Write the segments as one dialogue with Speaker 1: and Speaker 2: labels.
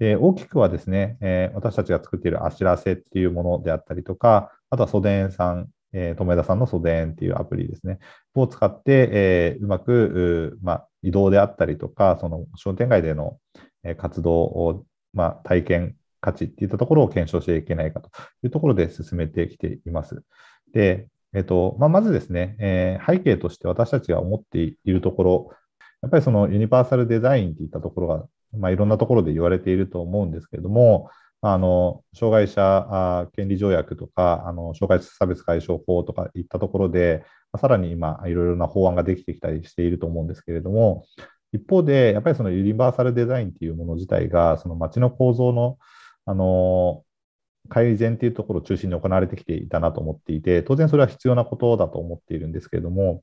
Speaker 1: で大きくはですね、えー、私たちが作っているあしらせっていうものであったりとか、あとはソデンさん、えー、留田さんのソデンっていうアプリですね、を使って、えー、うまくまあ、移動であったりとか、その商店街での活動を、まあ、体験価値っていったところを検証していけないかというところで進めてきています。で、えっ、とまあ、まずですね、え背景として私たちが思っているところ、やっぱりそのユニバーサルデザインっていったところがまあ、いろんなところで言われていると思うんですけれども、あの障害者権利条約とかあの、障害者差別解消法とかいったところで、さらに今、いろいろな法案ができてきたりしていると思うんですけれども、一方で、やっぱりそのユニバーサルデザインっていうもの自体が、その街の構造のあの改善っていうところを中心に行われてきていたなと思っていて、当然それは必要なことだと思っているんですけれども、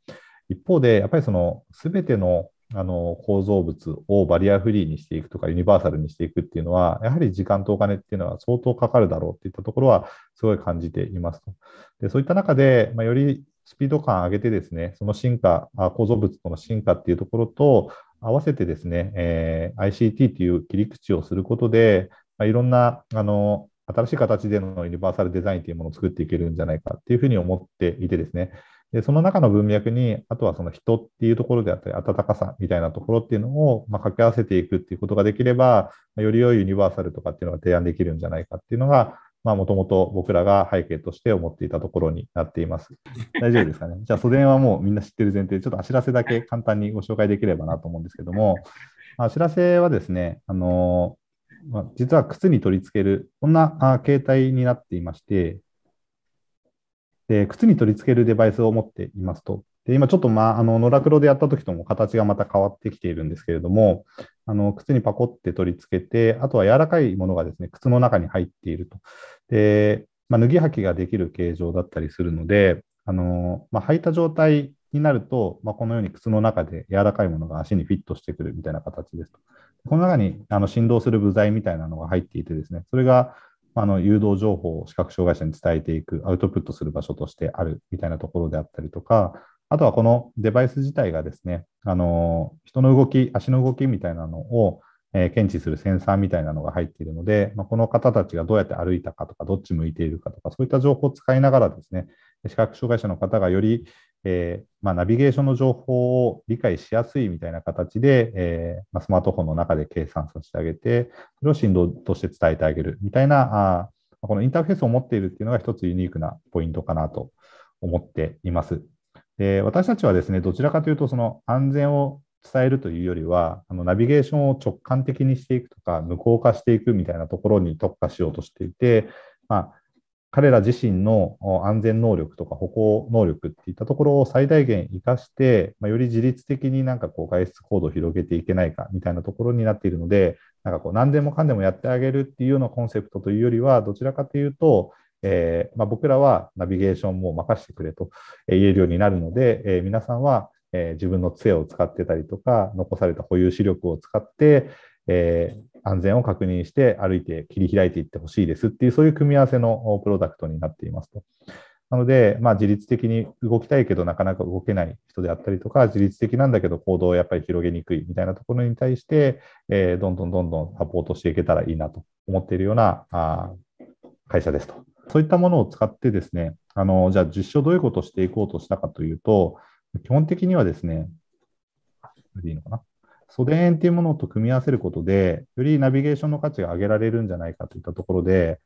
Speaker 1: 一方で、やっぱりその全てのあの構造物をバリアフリーにしていくとかユニバーサルにしていくっていうのはやはり時間とお金っていうのは相当かかるだろうっていったところはすごい感じていますと。でそういった中で、まあ、よりスピード感を上げてですねその進化構造物との進化っていうところと合わせてですね、えー、ICT という切り口をすることで、まあ、いろんなあの新しい形でのユニバーサルデザインというものを作っていけるんじゃないかっていうふうに思っていてですね、で、その中の文脈に、あとはその人っていうところであったり、温かさみたいなところっていうのを、まあ、掛け合わせていくっていうことができれば、より良いユニバーサルとかっていうのが提案できるんじゃないかっていうのが、まあ、もともと僕らが背景として思っていたところになっています。大丈夫ですかね。じゃあ、祖伝はもうみんな知ってる前提、ちょっとあしらせだけ簡単にご紹介できればなと思うんですけども、あしらせはですね、あの、まあ、実は靴に取り付ける、こんな形態になっていまして、で、靴に取り付けるデバイスを持っていますと。で、今ちょっと、まあ、あの、野良黒でやった時とも形がまた変わってきているんですけれども、あの、靴にパコって取り付けて、あとは柔らかいものがですね、靴の中に入っていると。で、まあ、脱ぎ履きができる形状だったりするので、あの、まあ、履いた状態になると、まあ、このように靴の中で柔らかいものが足にフィットしてくるみたいな形ですと。この中にあの振動する部材みたいなのが入っていてですね、それがあの誘導情報を視覚障害者に伝えていく、アウトプットする場所としてあるみたいなところであったりとか、あとはこのデバイス自体がですね、あの人の動き、足の動きみたいなのを、え検知するセンサーみたいなのが入っているので、まこの方たちがどうやって歩いたかとか、どっち向いているかとか、そういった情報を使いながらですね、視覚障害者の方がよりえー、まあ、ナビゲーションの情報を理解しやすいみたいな形で、えー、まあ、スマートフォンの中で計算させてあげて、それを振動として伝えてあげるみたいな、あこのインターフェースを持っているっていうのが一つユニークなポイントかなと思っています。で私たちはですね、どちらかというと、その安全を伝えるというよりは、あのナビゲーションを直感的にしていくとか、無効化していくみたいなところに特化しようとしていて、まあ彼ら自身の安全能力とか歩行能力っていったところを最大限活かして、まあ、より自律的になんかこう外出行動を広げていけないかみたいなところになっているので、なんかこう何でもかんでもやってあげるっていうようなコンセプトというよりは、どちらかというと、えー、まあ、僕らはナビゲーションも任せてくれと言えるようになるので、えー、皆さんは、えー、自分の杖を使ってたりとか、残された保有視力を使って、え安全を確認して歩いて切り開いていってほしいですっていう、そういう組み合わせのプロダクトになっていますと。なので、まあ、自律的に動きたいけどなかなか動けない人であったりとか、自律的なんだけど行動をやっぱり広げにくいみたいなところに対して、えー、どんどんどんどんサポートしていけたらいいなと思っているようなあ会社ですと。そういったものを使ってですね、あのじゃあ実証どういうことをしていこうとしたかというと、基本的にはですね、これでいいのかな素電っていうものと組み合わせることで、よりナビゲーションの価値が上げられるんじゃないかといったところで、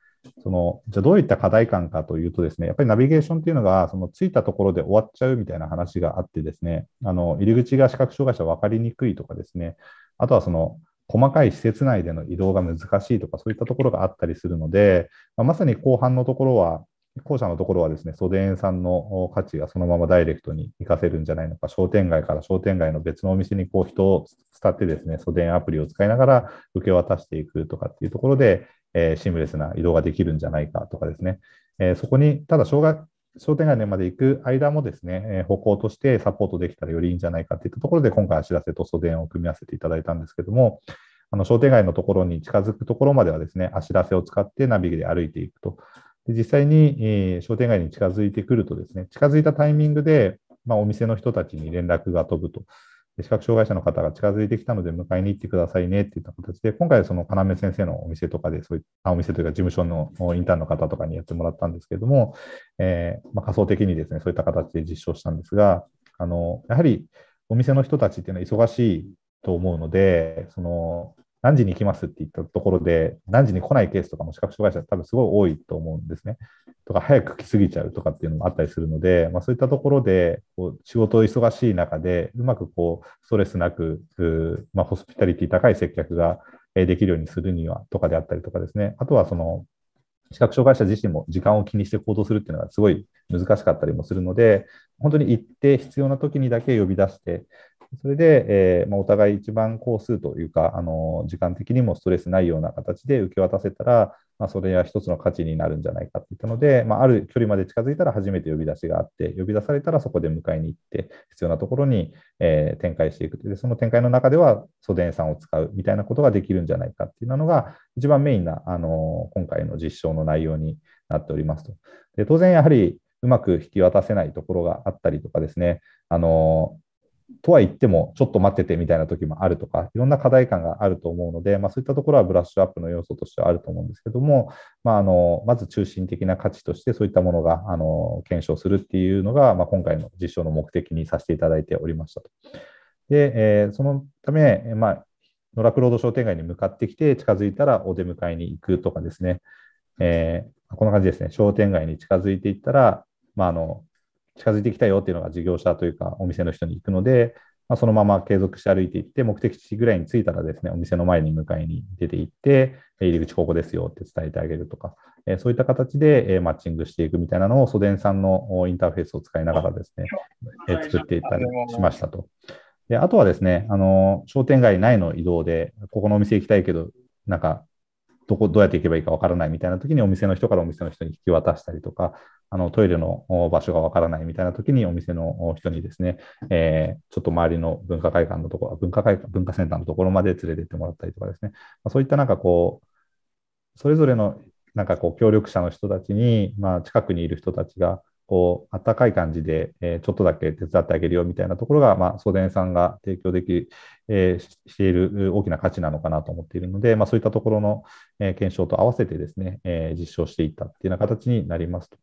Speaker 1: そのじゃあどういった課題感かというとですね、やっぱりナビゲーションっていうのが、そのついたところで終わっちゃうみたいな話があってですね、あの入り口が視覚障害者分かりにくいとかですね、あとはその細かい施設内での移動が難しいとか、そういったところがあったりするので、まあ、まさに後半のところは、後者のところはですね、ソデさんの価値がそのままダイレクトに活かせるんじゃないのか、商店街から商店街の別のお店にこう人を伝ってですね、ソデアプリを使いながら受け渡していくとかっていうところで、えー、シームレスな移動ができるんじゃないかとかですね、えー、そこに、ただ商店街まで行く間もですね、えー、歩行としてサポートできたらよりいいんじゃないかといったところで、今回は知らせとソデを組み合わせていただいたんですけども、あの商店街のところに近づくところまではですね、あしらせを使ってナビで歩いていくと。で実際に、えー、商店街に近づいてくるとですね、近づいたタイミングで、まあ、お店の人たちに連絡が飛ぶと。視覚障害者の方が近づいてきたので迎えに行ってくださいねっていった形で、今回その要先生のお店とかで、そういったお店というか事務所のインターンの方とかにやってもらったんですけれども、えー、まあ、仮想的にですね、そういった形で実証したんですが、あのやはりお店の人たちっていうのは忙しいと思うので、その何時に来ますって言ったところで、何時に来ないケースとかも視覚障害者、多分すごい多いと思うんですね。とか、早く来すぎちゃうとかっていうのもあったりするので、まあ、そういったところで、仕事忙しい中で、うまくこうストレスなく、まあ、ホスピタリティ高い接客ができるようにするにはとかであったりとかですね、あとはその、視覚障害者自身も時間を気にして行動するっていうのがすごい難しかったりもするので、本当に行って必要な時にだけ呼び出して、それで、えーまあ、お互い一番工数というか、あの時間的にもストレスないような形で受け渡せたら、まあ、それは一つの価値になるんじゃないかって言ったので、まあ、ある距離まで近づいたら初めて呼び出しがあって、呼び出されたらそこで迎えに行って、必要なところに、えー、展開していくで、その展開の中では、素電さんを使うみたいなことができるんじゃないかっていうのが、一番メインな、あの今回の実証の内容になっておりますと。で当然、やはりうまく引き渡せないところがあったりとかですね、あのとは言っても、ちょっと待っててみたいな時もあるとか、いろんな課題感があると思うので、まあ、そういったところはブラッシュアップの要素としてはあると思うんですけども、まあ、あのまず中心的な価値として、そういったものがあの検証するっていうのが、まあ、今回の実証の目的にさせていただいておりましたと。で、えー、そのため、まあ、野楽ロード商店街に向かってきて、近づいたらお出迎えに行くとかですね、えー、こんな感じですね、商店街に近づいていったら、まあ、あの近づいてきたよっていうのが事業者というかお店の人に行くので、まあ、そのまま継続して歩いていって、目的地ぐらいに着いたらですね、お店の前に迎えに出て行って、入り口ここですよって伝えてあげるとか、えそういった形で、えマッチングしていくみたいなのを、袖さんのインターフェースを使いながらですね、え作っていったりしましたと。であとはですねあの、商店街内の移動で、ここのお店行きたいけど、なんかどこ、どうやって行けばいいかわからないみたいな時にお店の人からお店の人に引き渡したりとか、あのトイレの場所がわからないみたいな時にお店の人にですね、えー、ちょっと周りの文化会館のところ、文化会館、文化センターのところまで連れてってもらったりとかですね、まあ、そういったなんかこう、それぞれのなんかこう協力者の人たちに、まあ、近くにいる人たちが、こう、温かい感じで、えちょっとだけ手伝ってあげるよみたいなところが、まあ、送電さんが提供でき、えしている大きな価値なのかなと思っているので、まあ、そういったところの、え検証と合わせてですね、え実証していったっていうような形になりますと。